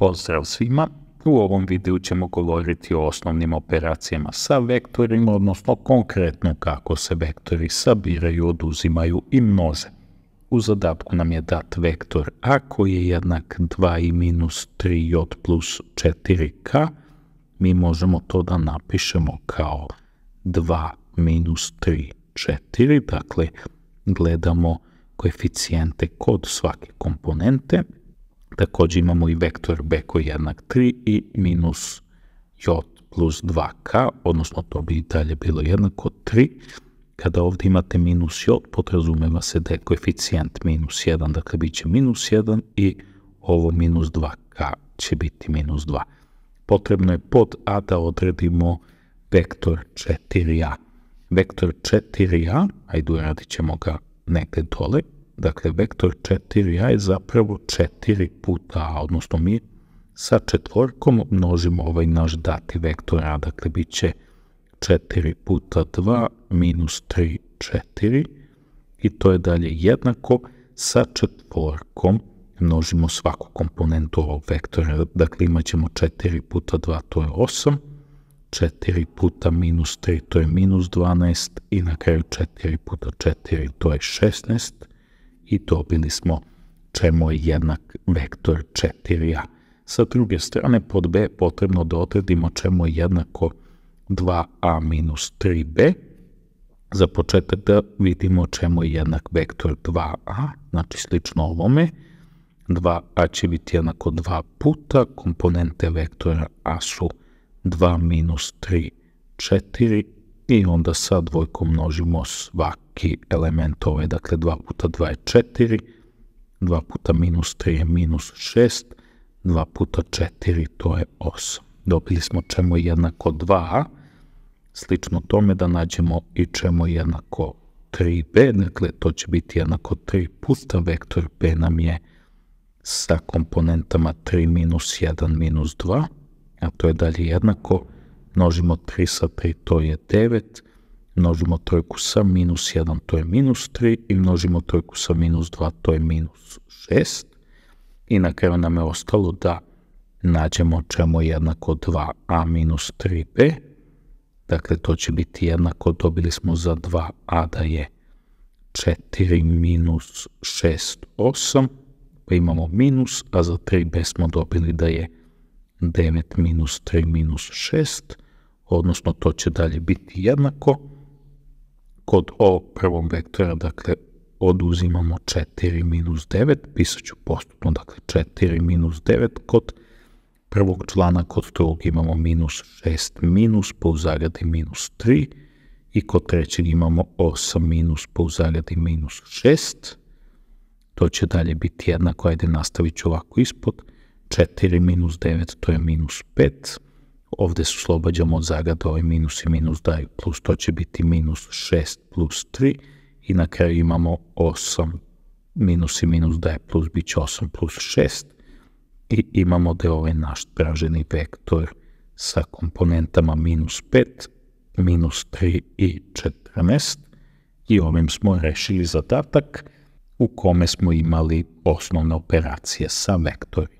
Pozdrav svima! U ovom videu ćemo govoriti o osnovnim operacijama sa vektorima, odnosno konkretno kako se vektori sabiraju, oduzimaju i množe. U zadatku nam je dat vektor a koji je jednak 2 i minus 3j plus 4k. Mi možemo to da napišemo kao 2 minus 3, 4. Dakle, gledamo koeficijente kod svake komponente. Također imamo i vektor b koji je jednak 3 i minus j plus 2k, odnosno to bi i dalje bilo jednako 3. Kada ovdje imate minus j, podrazumeva se da je koeficijent minus 1, dakle bit će minus 1 i ovo minus 2k će biti minus 2. Potrebno je pod a da odredimo vektor 4a. Vektor 4a, ajde uradit ćemo ga negdje dole, Dakle, vektor 4a je zapravo 4 puta a, odnosno mi sa četvorkom množimo ovaj naš dati vektor a, dakle, bit će 4 puta 2 minus 3, 4 i to je dalje jednako sa četvorkom množimo svaku komponentu ovog vektora, dakle imat ćemo 4 puta 2, to je 8, 4 puta minus 3, to je minus 12 i na kraju 4 puta 4, to je 16 i dobili smo čemu je jednak vektor 4a. Sa druge strane, pod b potrebno da odredimo čemu je jednako 2a minus 3b. Za početak da vidimo čemu je jednak vektor 2a, znači slično ovome. 2a će biti jednako 2 puta, komponente vektora a su 2 minus 3, 4, i onda sa dvojkom množimo svaki element ove, dakle 2 puta 2 je 4, 2 puta minus 3 je minus 6, 2 puta 4 to je 8. Dobili smo čemu jednako 2, slično tome da nađemo i čemu jednako 3b, dakle to će biti jednako 3 puta vektor b nam je sa komponentama 3 minus 1 minus 2, a to je dalje jednako Množimo 3 sa 3, to je 9. Množimo trojku sa minus 1, to je minus 3. I množimo trojku sa minus 2, to je minus 6. I nam je ostalo da nađemo čemu jednako 2a minus 3b. Dakle, to će biti jednako, dobili smo za 2a da je 4 minus 6, 8, pa imamo minus, a za 3b smo dobili da je 9 minus 3 minus 6, odnosno to će dalje biti jednako. Kod ovog prvog vektora, dakle, oduzimamo 4 minus 9, pisat ću postupno, dakle 4 minus 9 kod prvog člana, kod drugog imamo minus 6 minus, pa u zagradi minus 3, i kod trećeg imamo 8 minus, pa u zagradi minus 6, to će dalje biti jednako, ajde nastavit ću ovako ispod, 4 minus 9 to je minus 5, ovdje se oslobađamo od zagada ovaj minus i minus daju plus, to će biti minus 6 plus 3 i na kraju imamo 8 minus i minus daje plus, bit će 8 plus 6 i imamo da je ovaj naš traženi vektor sa komponentama minus 5, minus 3 i 14 i ovim smo rešili zadatak u kome smo imali osnovne operacije sa vektorima.